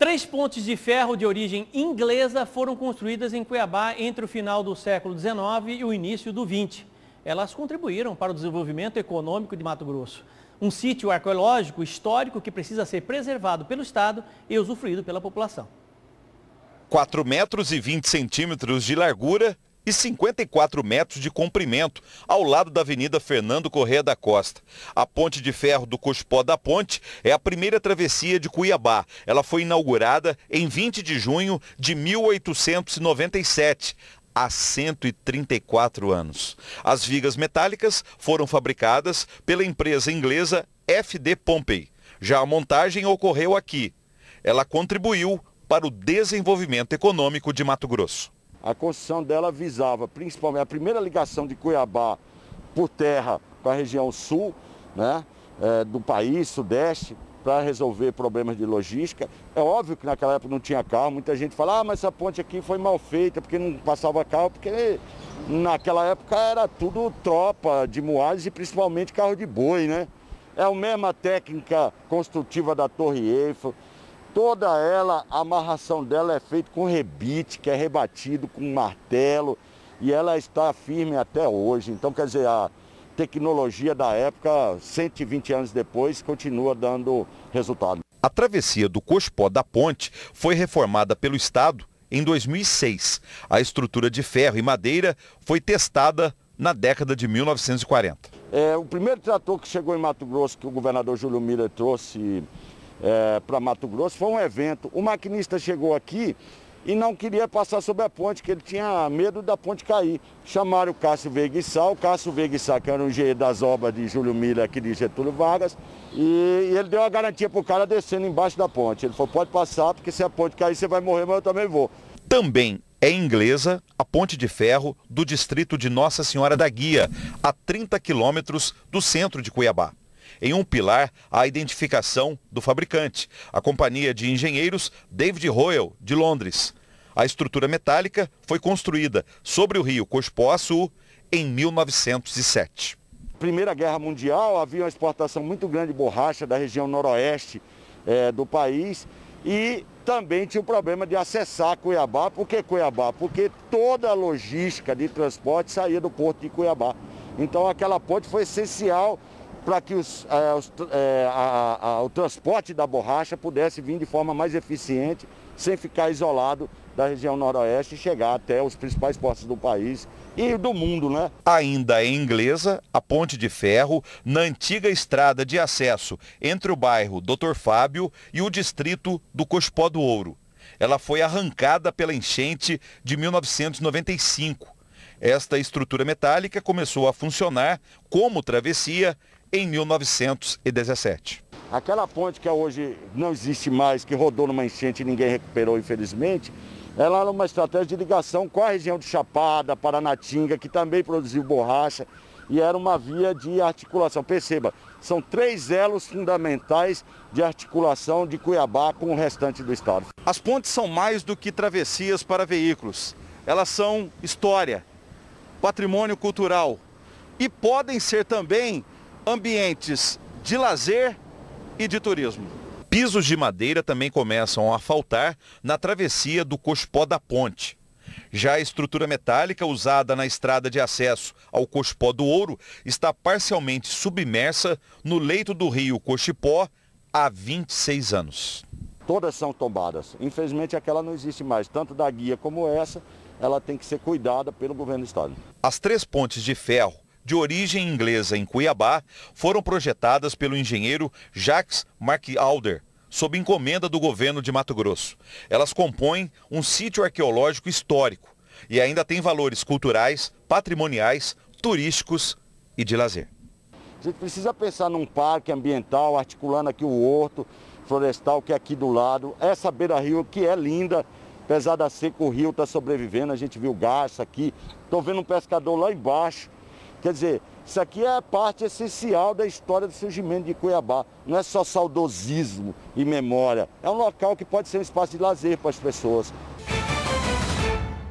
Três pontes de ferro de origem inglesa foram construídas em Cuiabá entre o final do século XIX e o início do XX. Elas contribuíram para o desenvolvimento econômico de Mato Grosso. Um sítio arqueológico histórico que precisa ser preservado pelo Estado e usufruído pela população. 4 metros e 20 centímetros de largura e 54 metros de comprimento, ao lado da Avenida Fernando Correia da Costa. A ponte de ferro do Cuspó da Ponte é a primeira travessia de Cuiabá. Ela foi inaugurada em 20 de junho de 1897 há 134 anos. As vigas metálicas foram fabricadas pela empresa inglesa FD Pompey. Já a montagem ocorreu aqui. Ela contribuiu para o desenvolvimento econômico de Mato Grosso. A construção dela visava principalmente a primeira ligação de Cuiabá por terra com a região sul né, é, do país, sudeste, para resolver problemas de logística. É óbvio que naquela época não tinha carro, muita gente fala, ah, mas essa ponte aqui foi mal feita, porque não passava carro, porque naquela época era tudo tropa de moagens e principalmente carro de boi, né? É a mesma técnica construtiva da Torre Eiffel, Toda ela, a amarração dela é feita com rebite, que é rebatido com martelo, e ela está firme até hoje. Então, quer dizer, a tecnologia da época, 120 anos depois, continua dando resultado. A travessia do Cochipó da Ponte foi reformada pelo Estado em 2006. A estrutura de ferro e madeira foi testada na década de 1940. É, o primeiro trator que chegou em Mato Grosso, que o governador Júlio Miller trouxe é, para Mato Grosso, foi um evento. O maquinista chegou aqui e não queria passar sobre a ponte, que ele tinha medo da ponte cair. Chamaram o Cássio Veiga o Cássio Veiga que era um GE das obras de Júlio Miller aqui de Getúlio Vargas, e, ele deu a garantia para o cara descendo embaixo da ponte. Ele falou, pode passar, porque se a ponte cair você vai morrer, mas eu também vou. Também é inglesa a ponte de ferro do distrito de Nossa Senhora da Guia, a 30 quilômetros do centro de Cuiabá em um pilar a identificação do fabricante, a companhia de engenheiros David Royal, de Londres. A estrutura metálica foi construída sobre o rio Coxpoaçu em 1907. Primeira Guerra Mundial havia uma exportação muito grande de borracha da região noroeste é, do país e também tinha o problema de acessar Cuiabá. Por que Cuiabá? Porque toda a logística de transporte saía do porto de Cuiabá. Então aquela ponte foi essencial para que os, é, os, é, a, a, o transporte da borracha pudesse vir de forma mais eficiente, sem ficar isolado da região noroeste e chegar até os principais portos do país e do mundo, né? Ainda em Inglesa, a ponte de ferro, na antiga estrada de acesso entre o bairro Doutor Fábio e o distrito do Cochipó do Ouro. Ela foi arrancada pela enchente de 1995 esta estrutura metálica começou a funcionar como travessia em 1917. Aquela ponte que hoje não existe mais, que rodou numa enchente e ninguém recuperou, infelizmente, ela era uma estratégia de ligação com a região de Chapada, Paranatinga, que também produziu borracha, e era uma via de articulação. Perceba, são três elos fundamentais de articulação de Cuiabá com o restante do estado. As pontes são mais do que travessias para veículos. Elas são história, patrimônio cultural e podem ser também ambientes de lazer e de turismo. Pisos de madeira também começam a faltar na travessia do Cospó da Ponte. Já a estrutura metálica usada na estrada de acesso ao Cochipó do Ouro está parcialmente submersa no leito do rio Cochipó há 26 anos. Todas são tombadas. Infelizmente aquela não existe mais, tanto da guia como essa, ela tem que ser cuidada pelo governo do estado. As três pontes de ferro de origem inglesa em Cuiabá foram projetadas pelo engenheiro Jacques Alder, sob encomenda do governo de Mato Grosso. Elas compõem um sítio arqueológico histórico e ainda tem valores culturais, patrimoniais, turísticos e de lazer. A gente precisa pensar num parque ambiental, articulando aqui o horto florestal que é aqui do lado, essa beira-rio que é linda, Apesar da seca, o rio está sobrevivendo, a gente viu garça aqui. Estou vendo um pescador lá embaixo. Quer dizer, isso aqui é a parte essencial da história do surgimento de Cuiabá. Não é só saudosismo e memória. É um local que pode ser um espaço de lazer para as pessoas.